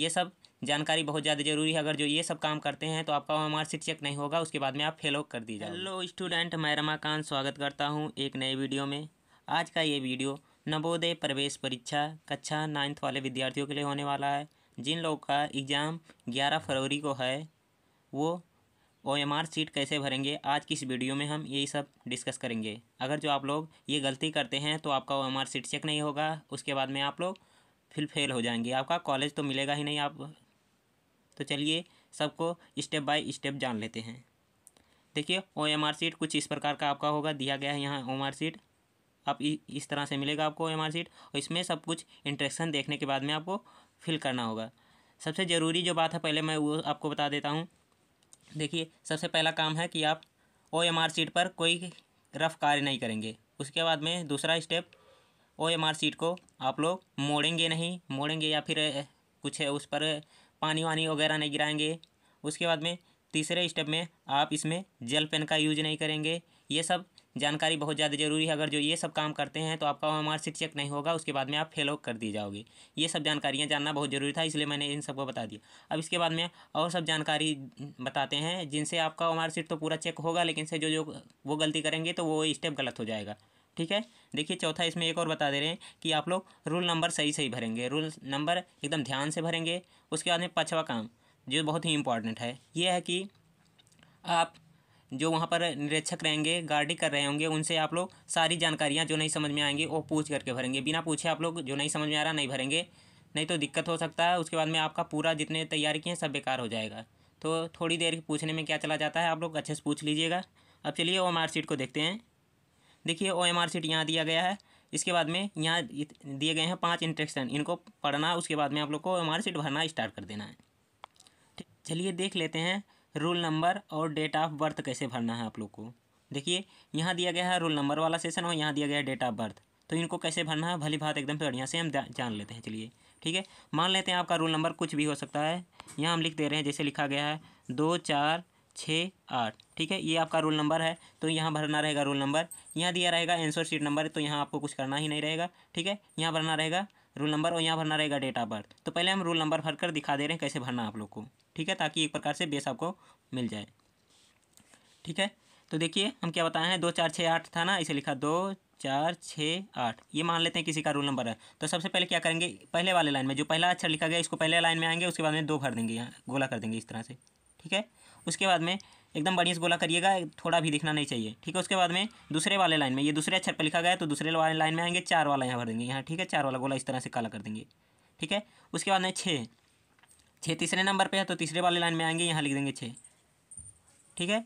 ये सब जानकारी बहुत ज़्यादा जरूरी है अगर जो ये सब काम करते हैं तो आपका हमारा शिक्षक नहीं होगा उसके बाद में आप फेलो कर दीजिए हेलो स्टूडेंट मैं रमाकांत स्वागत करता हूँ एक नए वीडियो में आज का ये वीडियो नवोदय प्रवेश परीक्षा कक्षा नाइन्थ वाले विद्यार्थियों के लिए होने वाला है जिन लोगों का एग्ज़ाम ग्यारह फरवरी को है वो ओ एम आर सीट कैसे भरेंगे आज की इस वीडियो में हम यही सब डिस्कस करेंगे अगर जो आप लोग ये गलती करते हैं तो आपका O M R sheet check नहीं होगा उसके बाद में आप लोग फिर फेल हो जाएंगे आपका कॉलेज तो मिलेगा ही नहीं आप तो चलिए सबको स्टेप बाय स्टेप जान लेते हैं देखिए ओ एम आर सीट कुछ इस प्रकार का आपका होगा दिया गया है यहाँ ओ आर सीट आप इस तरह से मिलेगा आपको ओ एम आर सीट और इसमें सब कुछ इंट्रेक्शन देखने के बाद में आपको फिल करना होगा सबसे ज़रूरी जो बात है पहले मैं वो आपको बता देता हूँ देखिए सबसे पहला काम है कि आप ओ एम आर सीट पर कोई रफ कार्य नहीं करेंगे उसके बाद में दूसरा step O M R sheet को आप लोग मोड़ेंगे नहीं मोड़ेंगे या फिर कुछ उस पर पानी वानी वगैरह नहीं गिराएंगे उसके बाद में तीसरे स्टेप में आप इसमें जेल पेन का यूज नहीं करेंगे ये सब जानकारी बहुत ज़्यादा ज़रूरी है अगर जो ये सब काम करते हैं तो आपका एम एम सीट चेक नहीं होगा उसके बाद में आप फेल कर दी जाओगे ये सब जानकारियाँ जानना बहुत ज़रूरी था इसलिए मैंने इन सबको बता दिया अब इसके बाद में और सब जानकारी बताते हैं जिनसे आपका एम एम सीट तो पूरा चेक होगा लेकिन से जो जो वो गलती करेंगे तो वो स्टेप गलत हो जाएगा ठीक है देखिए चौथा इसमें एक और बता दे रहे हैं कि आप लोग रूल नंबर सही सही भरेंगे रूल नंबर एकदम ध्यान से भरेंगे उसके बाद में पाँचवा काम जो बहुत ही इम्पॉर्टेंट है ये है कि आप जो वहाँ पर निरीक्षक रहेंगे गार्डिंग कर रहे होंगे उनसे आप लोग सारी जानकारियाँ जो नहीं समझ में आएंगी वो पूछ करके भरेंगे बिना पूछे आप लोग जो नहीं समझ में आ रहा नहीं भरेंगे नहीं तो दिक्कत हो सकता है उसके बाद में आपका पूरा जितने तैयारी किए हैं सब बेकार हो जाएगा तो थोड़ी देर पूछने में क्या चला जाता है आप लोग अच्छे से पूछ लीजिएगा अब चलिए वो मार्कशीट को देखते हैं देखिए ओ एम आर सीट यहाँ दिया गया है इसके बाद में यहाँ दिए गए हैं पाँच इंट्रेक्शन इनको पढ़ना उसके बाद में आप लोग को ओ एम आर सीट भरना स्टार्ट कर देना है चलिए देख लेते हैं रोल नंबर और डेट ऑफ बर्थ कैसे भरना है आप लोग को देखिए यहाँ दिया गया है रोल नंबर वाला सेशन और यहाँ दिया गया है डेट ऑफ बर्थ तो इनको कैसे भरना है भली बात एकदम बढ़िया से हम जान लेते हैं चलिए ठीक है मान लेते हैं आपका रोल नंबर कुछ भी हो सकता है यहाँ हम लिख दे रहे हैं जैसे लिखा गया है दो चार छः आठ ठीक है ये आपका रोल नंबर है तो यहाँ भरना रहेगा रोल नंबर यहाँ दिया रहेगा एंसर शीट नंबर तो यहाँ आपको कुछ करना ही नहीं रहेगा ठीक है यहाँ भरना रहेगा रोल नंबर और यहाँ भरना रहेगा डेट ऑफ बर्थ तो पहले हम रोल नंबर भर कर दिखा दे रहे हैं कैसे भरना आप लोग को ठीक है ताकि एक प्रकार से बेस आपको मिल जाए ठीक है तो देखिए हम क्या बताए हैं दो चार छः आठ था ना इसे लिखा दो चार छः आठ ये मान लेते हैं किसी का रोल नंबर है तो सबसे पहले क्या करेंगे पहले वाले लाइन में जो पहला अक्षर लिखा गया इसको पहले लाइन में आएंगे उसके बाद में दो भर देंगे यहाँ गोला कर देंगे इस तरह से ठीक है उसके बाद में एकदम बढ़िया से गोला करिएगा थोड़ा भी दिखना नहीं चाहिए ठीक है उसके बाद में दूसरे वाले लाइन में ये दूसरे अक्षर पर लिखा गया है तो दूसरे वाले लाइन में आएंगे चार वाला यहाँ भर देंगे यहाँ ठीक है चार वाला गोला इस तरह से काला कर देंगे ठीक है उसके बाद में छः छः तीसरे नंबर पर है तो तीसरे वाले लाइन में आएंगे यहाँ लिख देंगे छः ठीक है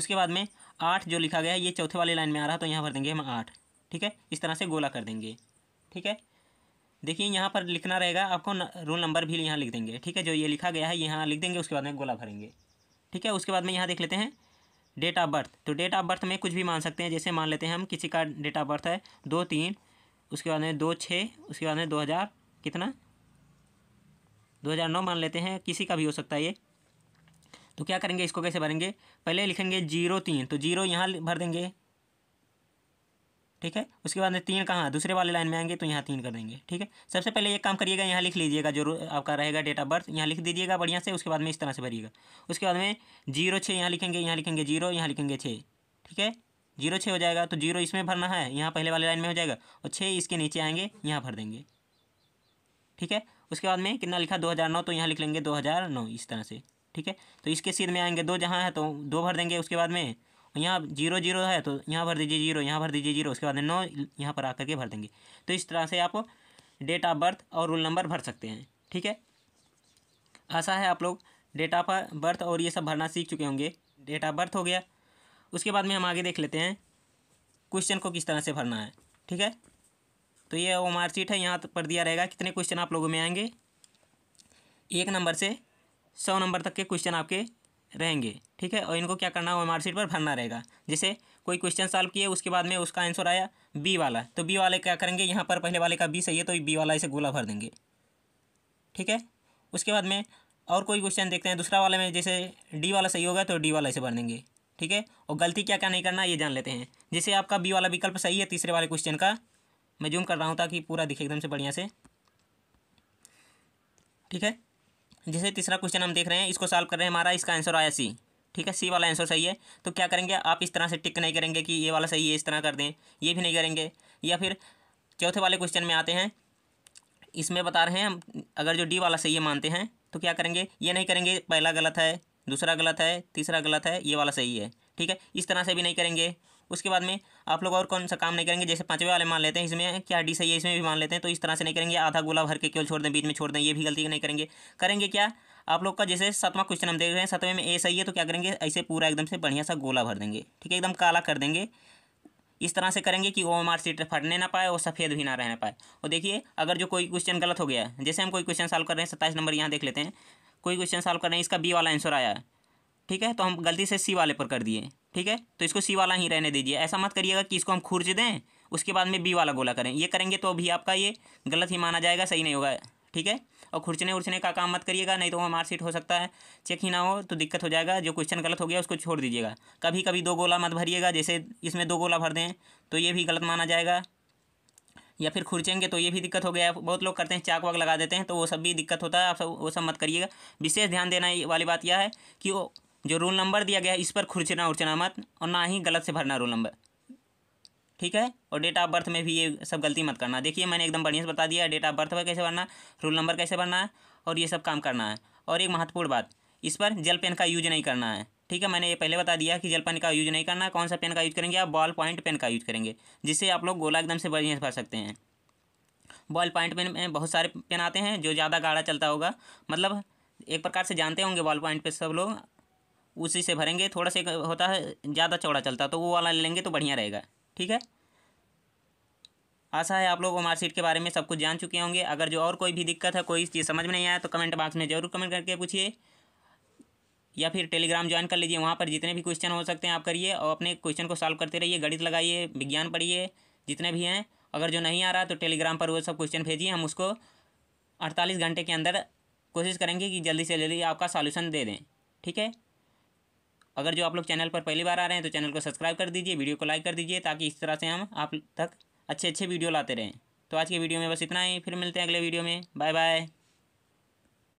उसके बाद में आठ जो लिखा गया है ये चौथे वाले लाइन में आ रहा है तो यहाँ भर देंगे हम आठ ठीक है इस तरह से गोला कर देंगे ठीक है देखिए यहाँ पर लिखना रहेगा आपको न, रोल नंबर भी यहाँ लिख देंगे ठीक है जो ये लिखा गया है यहाँ लिख देंगे उसके बाद में गोला भरेंगे ठीक है उसके बाद में यहाँ देख लेते हैं डेट ऑफ बर्थ तो डेट ऑफ बर्थ में कुछ भी मान सकते हैं जैसे मान लेते हैं हम किसी का डेट ऑफ बर्थ है दो तीन उसके बाद में दो छः उसके बाद में दो हज़ार कितना दो हज़ार नौ मान लेते हैं किसी का भी हो सकता है ये तो क्या करेंगे इसको कैसे भरेंगे पहले लिखेंगे जीरो तीन तो जीरो यहाँ भर देंगे ठीक है उसके बाद तीन कहाँ दूसरे वाले लाइन में आएंगे तो यहाँ तीन कर देंगे ठीक है सबसे पहले एक काम करिएगा यहाँ लिख लीजिएगा जो आपका रहेगा डेट ऑफ बर्थ यहाँ लिख दीजिएगा बढ़िया से उसके बाद में इस तरह से भरिएगा उसके बाद में जीरो छः यहाँ लिखेंगे यहाँ लिखेंगे जीरो यहाँ लिखेंगे छः ठीक है जीरो छः हो जाएगा तो जीरो इसमें भरना है यहाँ पहले वाले लाइन में हो जाएगा और छः इसके नीचे आएंगे यहाँ भर देंगे ठीक है उसके बाद में कितना लिखा नौ तो यहाँ लिख लेंगे नौ इस तरह से ठीक है तो इसके सीध में आएंगे दो जहाँ है तो दो भर देंगे उसके बाद में यहाँ जीरो जीरो है तो यहाँ भर दीजिए जीरो यहाँ भर दीजिए जीरो उसके बाद नौ यहाँ पर आकर के भर देंगे तो इस तरह से आप डेट ऑफ बर्थ और रोल नंबर भर सकते हैं ठीक है आशा है आप लोग डेट ऑफ बर्थ और ये सब भरना सीख चुके होंगे डेट ऑफ बर्थ हो गया उसके बाद में हम आगे देख लेते हैं क्वेश्चन को किस तरह से भरना है ठीक है तो ये वो मार्कशीट है यहाँ पर दिया रहेगा कितने क्वेश्चन आप लोगों में आएंगे एक नंबर से सौ नंबर तक के क्वेश्चन आपके रहेंगे ठीक है और इनको क्या करना होगा मार्कशीट पर भरना रहेगा जैसे कोई क्वेश्चन सॉल्व किए उसके बाद में उसका आंसर आया बी वाला तो बी वाले क्या करेंगे यहाँ पर पहले वाले का बी सही है तो बी वाला इसे गोला भर देंगे ठीक है उसके बाद में और कोई क्वेश्चन देखते हैं दूसरा वाले में जैसे डी वाला सही होगा तो डी वाला इसे भर देंगे ठीक है और गलती क्या क्या नहीं करना ये जान लेते हैं जैसे आपका बी वाला विकल्प सही है तीसरे वाले क्वेश्चन का मैं जूम कर रहा हूँ ताकि पूरा दिखे एकदम से बढ़िया से ठीक है जैसे तीसरा क्वेश्चन हम देख रहे हैं इसको सॉल्व कर रहे हैं हमारा इसका आंसर आया सी ठीक है सी वाला आंसर सही है तो क्या करेंगे आप इस तरह से टिक नहीं करेंगे कि ये वाला सही है इस तरह कर दें ये भी नहीं करेंगे या फिर चौथे वाले क्वेश्चन में आते हैं इसमें बता रहे हैं हम अगर जो डी वाला सही है मानते हैं तो क्या करेंगे ये नहीं करेंगे पहला गलत है दूसरा गलत है तीसरा गलत है ये वाला सही है ठीक है इस तरह से भी नहीं करेंगे उसके बाद में आप लोग और कौन सा काम नहीं करेंगे जैसे पाँचवें वाले मान लेते हैं इसमें क्या डी सही है इसमें भी मान लेते हैं तो इस तरह से नहीं करेंगे आधा गोला भर के केवल छोड़ दें बीच में छोड़ दें ये भी गलती नहीं करेंगे करेंगे क्या आप लोग का जैसे सतवा क्वेश्चन हम देख रहे हैं सतवें में ए सही है तो क्या करेंगे ऐसे पूरा एकदम से बढ़िया सा गोला भर देंगे ठीक है एकदम काला कर देंगे इस तरह से करेंगे कि वो हमारे सीट फटने ना पाए और सफ़ेद भी ना रहने पाए और देखिए अगर जो कोई क्वेश्चन गलत हो गया जैसे हम कोई क्वेश्चन सॉल्व कर रहे हैं सत्ताईस नंबर यहाँ देख लेते हैं कोई क्वेश्चन सॉल्व कर रहे हैं इसका बी वाला आंसर आया ठीक है तो हम गलती से सी वाले पर कर दिए ठीक है तो इसको सी वाला ही रहने दीजिए ऐसा मत करिएगा कि इसको हम खुर्ज दें उसके बाद में बी वाला गोला करें ये करेंगे तो अभी आपका ये गलत ही माना जाएगा सही नहीं होगा ठीक है और खुर्चने उर्चने का काम मत करिएगा नहीं तो वो मार्कशीट हो सकता है चेक ही ना हो तो दिक्कत हो जाएगा जो क्वेश्चन गलत हो गया उसको छोड़ दीजिएगा कभी कभी दो गोला मत भरिएगा जैसे इसमें दो गोला भर दें तो ये भी गलत माना जाएगा या फिर खुर्चेंगे तो ये भी दिक्कत हो गया बहुत लोग करते हैं चाक वाक लगा देते हैं तो वो सब भी दिक्कत होता है आप सब वो सब मत करिएगा विशेष ध्यान देना वाली बात यह है कि वो जो रोल नंबर दिया गया है इस पर खुरचना उर्चना मत और ना ही गलत से भरना रोल नंबर ठीक है और डेट ऑफ बर्थ में भी ये सब गलती मत करना देखिए मैंने एकदम बढ़िया से बता दिया डेट ऑफ बर्थ पर कैसे भरना रोल नंबर कैसे भरना है और ये सब काम करना है और एक महत्वपूर्ण बात इस पर जल पेन का यूज नहीं करना है ठीक है मैंने ये पहले बता दिया कि जल पेन का यूज नहीं करना है कौन सा पेन का यूज करेंगे आप बॉल पॉइंट पेन का यूज करेंगे जिससे आप लोग गोला एकदम से बढ़िया से भर सकते हैं बॉल पॉइंट पेन में बहुत सारे पेन आते हैं जो ज़्यादा गाढ़ा चलता होगा मतलब एक प्रकार से जानते होंगे बॉल पॉइंट पे सब लोग उसी से भरेंगे थोड़ा सा होता है ज़्यादा चौड़ा चलता है तो वो वाला ले लेंगे तो बढ़िया रहेगा ठीक है आशा है आप लोग वो मार्कशीट के बारे में सब कुछ जान चुके होंगे अगर जो और कोई भी दिक्कत है कोई चीज़ समझ में नहीं आया तो कमेंट बॉक्स में ज़रूर कमेंट करके पूछिए या फिर टेलीग्राम ज्वाइन कर लीजिए वहाँ पर जितने भी क्वेश्चन हो सकते हैं आप करिए और अपने क्वेश्चन को सॉल्व करते रहिए गणित लगाइए विज्ञान पढ़िए जितने भी हैं अगर जो नहीं आ रहा तो टेलीग्राम पर वो सब क्वेश्चन भेजिए हम उसको अड़तालीस घंटे के अंदर कोशिश करेंगे कि जल्दी से जल्दी आपका सॉल्यूशन दे दें ठीक है अगर जो आप लोग चैनल पर पहली बार आ रहे हैं तो चैनल को सब्सक्राइब कर दीजिए वीडियो को लाइक कर दीजिए ताकि इस तरह से हम आप तक अच्छे अच्छे वीडियो लाते रहें तो आज के वीडियो में बस इतना ही फिर मिलते हैं अगले वीडियो में बाय बाय